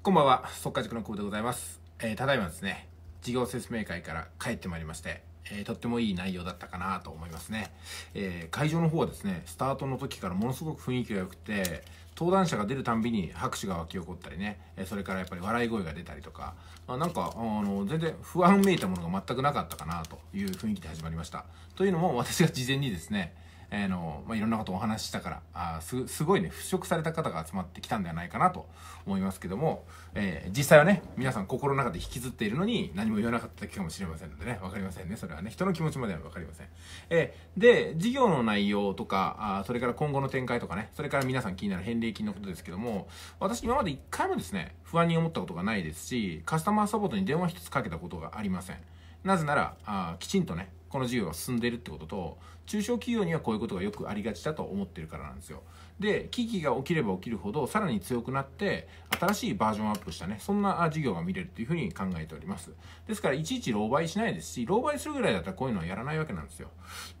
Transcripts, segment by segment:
こんばんは、速稼塾の久保でございます。えー、ただいまですね、事業説明会から帰ってまいりまして、えー、とってもいい内容だったかなと思いますね、えー、会場の方はですね、スタートの時からものすごく雰囲気が良くて、登壇者が出るたんびに拍手が沸き起こったりね、えそれからやっぱり笑い声が出たりとか、あなんか、あの、全然不安めいたものが全くなかったかなという雰囲気で始まりました。というのも、私が事前にですね、えー、の、まあ、いろんなことをお話ししたから、あす、すごいね、払拭された方が集まってきたんではないかなと思いますけども、えー、実際はね、皆さん心の中で引きずっているのに何も言わなかったかもしれませんのでね、わかりませんね。それはね、人の気持ちまではわかりません。えー、で、事業の内容とか、あそれから今後の展開とかね、それから皆さん気になる返礼金のことですけども、私今まで一回もですね、不安に思ったことがないですし、カスタマーサポートに電話一つかけたことがありません。なぜなら、あきちんとね、この事業が進んでるってことと中小企業にはこういうことがよくありがちだと思ってるからなんですよで危機が起きれば起きるほどさらに強くなって新しいバージョンアップしたねそんな事業が見れるというふうに考えておりますですからいちいち狼狽しないですし狼狽するぐらいだったらこういうのはやらないわけなんですよ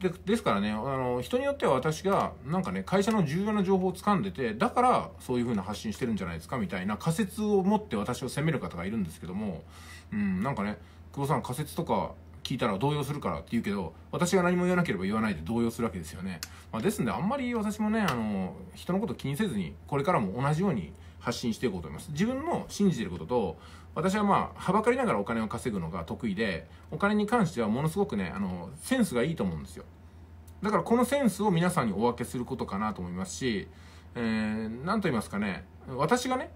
でですからねあの人によっては私がなんかね会社の重要な情報を掴んでてだからそういうふうな発信してるんじゃないですかみたいな仮説を持って私を責める方がいるんですけどもうんなんかね久保さん仮説とか聞いたら動揺するからって言うけど、私が何も言わなければ言わないで動揺するわけですよね。まあ、ですんで、あんまり私もね、あの、人のこと気にせずに、これからも同じように発信していこうと思います。自分の信じてることと、私はまあ、はばかりながらお金を稼ぐのが得意で、お金に関してはものすごくね、あの、センスがいいと思うんですよ。だからこのセンスを皆さんにお分けすることかなと思いますし、えー、と言いますかね、私がね、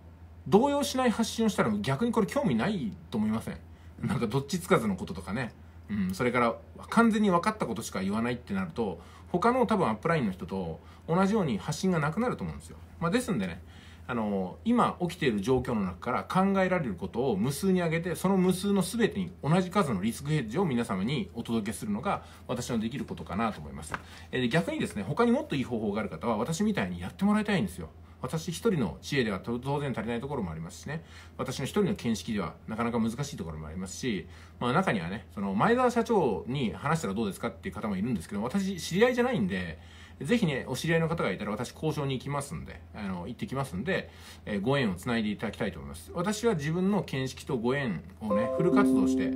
動揺しない発信をしたら逆にこれ興味ないと思いません。なんかどっちつかずのこととかね。うん、それから完全に分かったことしか言わないってなると他の多分アップラインの人と同じように発信がなくなると思うんですよ、まあ、ですんでねあの今起きている状況の中から考えられることを無数に上げてその無数の全てに同じ数のリスクヘッジを皆様にお届けするのが私のできることかなと思います、えで逆にですね他にもっといい方法がある方は私みたいにやってもらいたいんですよ私一人の知恵では当然足りないところもありますしね、私の一人の見識ではなかなか難しいところもありますし、まあ中にはね、その前澤社長に話したらどうですかっていう方もいるんですけど、私知り合いじゃないんで、ぜひね、お知り合いの方がいたら私交渉に行きますんで、あの、行ってきますんで、えー、ご縁をつないでいただきたいと思います。私は自分の見識とご縁をね、フル活動して、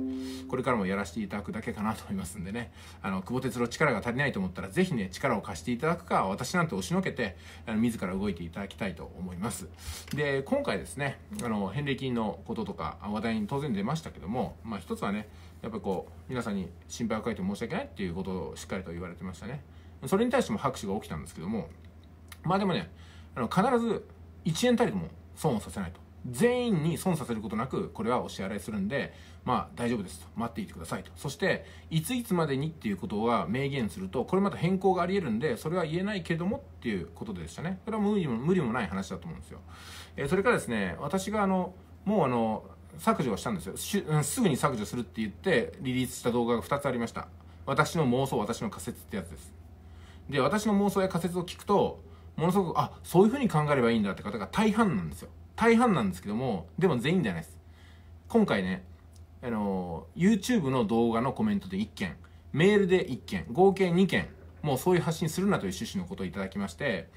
これからもやらせていただくだけかなと思いますんでね、あの、久保哲郎力が足りないと思ったら、ぜひね、力を貸していただくか、私なんて押しのけて、あの、自ら動いていただきたいと思います。で、今回ですね、あの、返礼金のこととか、話題に当然出ましたけども、まあ一つはね、やっぱりこう、皆さんに心配をかけて申し訳ないっていうことをしっかりと言われてましたね。それに対しても拍手が起きたんですけども、まあでもね、あの必ず1円たりとも損をさせないと。全員に損させることなく、これはお支払いするんで、まあ大丈夫ですと。待っていてくださいと。そして、いついつまでにっていうことは明言すると、これまた変更があり得るんで、それは言えないけどもっていうことでしたね。これは無理も無理もない話だと思うんですよ。えー、それからですね、私があの、もうあの、削除はしたんですよし、うん。すぐに削除するって言ってリリースした動画が2つありました。私の妄想、私の仮説ってやつです。で私の妄想や仮説を聞くとものすごくあそういうふうに考えればいいんだって方が大半なんですよ大半なんですけどもでも全員じゃないです今回ねあの YouTube の動画のコメントで1件メールで1件合計2件もうそういう発信するなという趣旨のことをいただきまして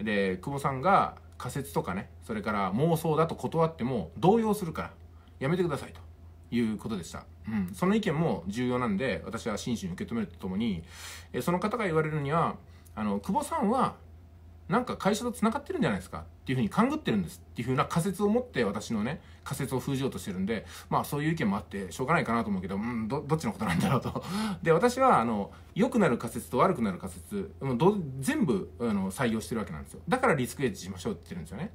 で久保さんが仮説とかねそれから妄想だと断っても動揺するからやめてくださいということでした。うん。その意見も重要なんで、私は真摯に受け止めるとともに、えその方が言われるには、あの、久保さんは、なんか会社と繋がってるんじゃないですかっていうふうに勘ぐってるんですっていうふうな仮説を持って私のね、仮説を封じようとしてるんで、まあそういう意見もあってしょうがないかなと思うけど、うんど、どっちのことなんだろうと。で、私はあの、良くなる仮説と悪くなる仮説、もう全部あの採用してるわけなんですよ。だからリスクエッジしましょうって言ってるんですよね。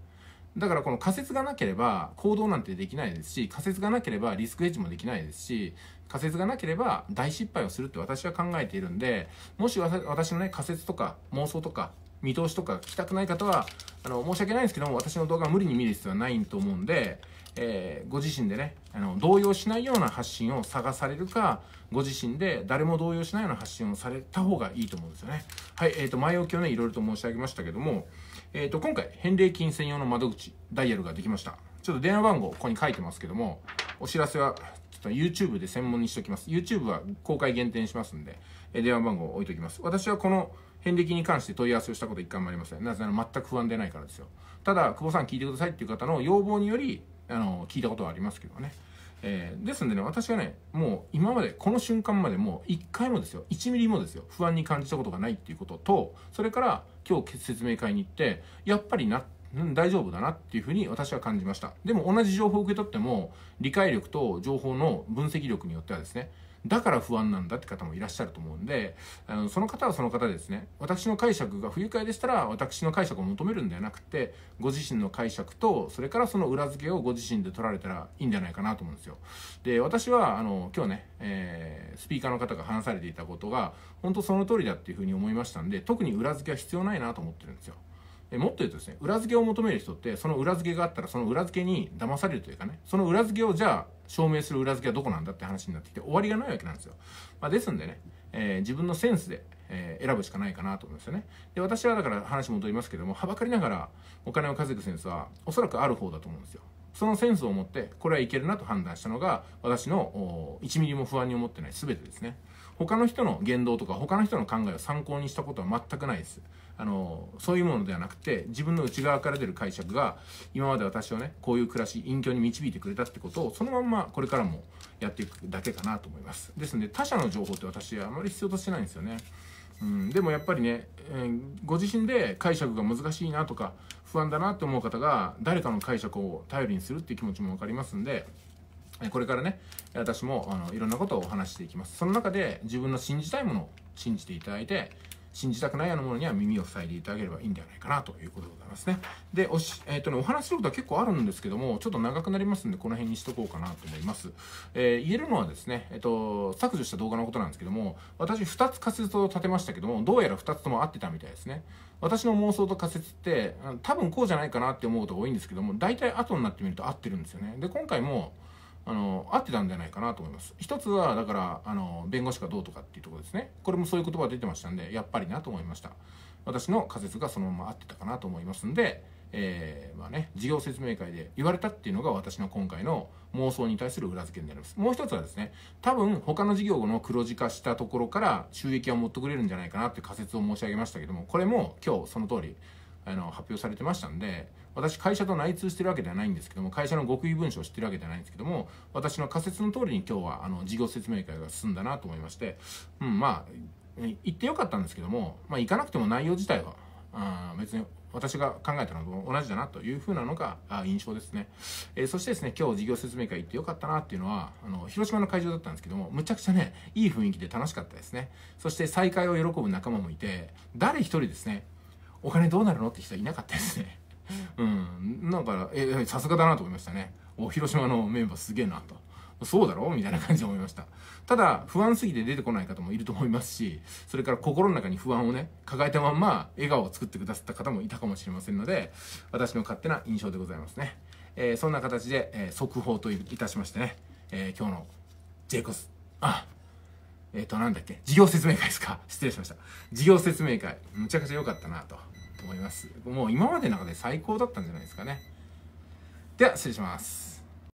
だからこの仮説がなければ行動なんてできないですし仮説がなければリスクエッジもできないですし仮説がなければ大失敗をするって私は考えているんでもし私のね仮説とか妄想とか見通しとか聞きたくない方はあの申し訳ないんですけども私の動画は無理に見る必要はないと思うんで、えー、ご自身でねあの動揺しないような発信を探されるかご自身で誰も動揺しないような発信をされた方がいいと思うんですよね。はい、えーと、前置きをねいろいろと申し上げましたけども、えーと、と今回返礼金専用の窓口ダイヤルができましたちょっと電話番号ここに書いてますけどもお知らせはちょっと YouTube で専門にしておきます YouTube は公開限定にしますんで、えー、電話番号を置いておきます私はこの返礼金に関して問い合わせをしたこと一回もありませんなぜなら全く不安でないからですよただ久保さん聞いてくださいっていう方の要望によりあの聞いたことはありますけどね。えー、ですんでね、私はね、もう今まで、この瞬間までもう1回もですよ、1ミリもですよ、不安に感じたことがないっていうことと、それから今日説明会に行って、やっぱりて、うん、大丈夫だなっていうふうに私は感じました。でも同じ情報を受け取っても、理解力と情報の分析力によってはですね、だから不安なんだって方もいらっしゃると思うんで、あのその方はその方でですね、私の解釈が不愉快でしたら、私の解釈を求めるんではなくて、ご自身の解釈と、それからその裏付けをご自身で取られたらいいんじゃないかなと思うんですよ。で、私は、あの、今日ね、えー、スピーカーの方が話されていたことが、本当その通りだっていうふうに思いましたんで、特に裏付けは必要ないなと思ってるんですよ。えもっと言うとですね裏付けを求める人ってその裏付けがあったらその裏付けに騙されるというかねその裏付けをじゃあ証明する裏付けはどこなんだって話になってきて終わりがないわけなんですよ、まあ、ですんでね、えー、自分のセンスで、えー、選ぶしかないかなと思うんですよねで私はだから話戻りますけどもはばかりながらお金を稼ぐセンスはおそらくある方だと思うんですよそのセンスを持ってこれはいけるなと判断したのが私の1ミリも不安に思ってない全てですね他の人の言動とか他の人の考えを参考にしたことは全くないですあのそういうものではなくて自分の内側から出る解釈が今まで私をねこういう暮らし隠居に導いてくれたってことをそのまんまこれからもやっていくだけかなと思いますですので他者の情報って私はあまり必要としてないんですよねうん、でもやっぱりね、えー、ご自身で解釈が難しいなとか不安だなって思う方が誰かの解釈を頼りにするっていう気持ちも分かりますんでこれからね、私もあのいろんなことをお話していきます。その中で自分の信じたいものを信じていただいて、信じたくないようなものには耳を塞いでいただければいいんではないかなということでございますね。で、おし、えっ、ー、とね、お話することは結構あるんですけども、ちょっと長くなりますんで、この辺にしとこうかなと思います。えー、言えるのはですね、えっ、ー、と、削除した動画のことなんですけども、私2つ仮説を立てましたけども、どうやら2つとも合ってたみたいですね。私の妄想と仮説って、多分こうじゃないかなって思うことが多いんですけども、大体後になってみると合ってるんですよね。で、今回も、あの合ってたんじゃないかなと思います一つはだからあの弁護士がどうとかっていうところですねこれもそういう言葉が出てましたんでやっぱりなと思いました私の仮説がそのまま合ってたかなと思いますんでえー、まあね、事業説明会で言われたっていうのが私の今回の妄想に対する裏付けになります。もう一つはですね、多分他の事業の黒字化したところから収益を持ってくれるんじゃないかなって仮説を申し上げましたけども、これも今日その通りあの発表されてましたんで私会社と内通してるわけではないんですけども会社の極意文書を知ってるわけではないんですけども私の仮説の通りに今日はあの事業説明会が進んだなと思いまして、うん、まあ行ってよかったんですけども、まあ、行かなくても内容自体はあ別に私が考えたのと同じだなというふうなのが印象ですね、えー、そしてですね今日事業説明会行ってよかったなっていうのはあの広島の会場だったんですけどもむちゃくちゃねいい雰囲気で楽しかったですねそして再会を喜ぶ仲間もいて誰一人ですねお金どうなるのって人いなかったですねうんだからえさすがだなと思いましたねお広島のメンバーすげえなとそうだろみたいな感じで思いましたただ不安すぎて出てこない方もいると思いますしそれから心の中に不安をね抱えたまんま笑顔を作ってくださった方もいたかもしれませんので私の勝手な印象でございますね、えー、そんな形で、えー、速報といたしましてね、えー、今日の J コスあえっ、ー、と、なんだっけ、事業説明会ですか。失礼しました。事業説明会、むちゃくちゃ良かったなと。思いますもう今までの中で最高だったんじゃないですかねでは失礼します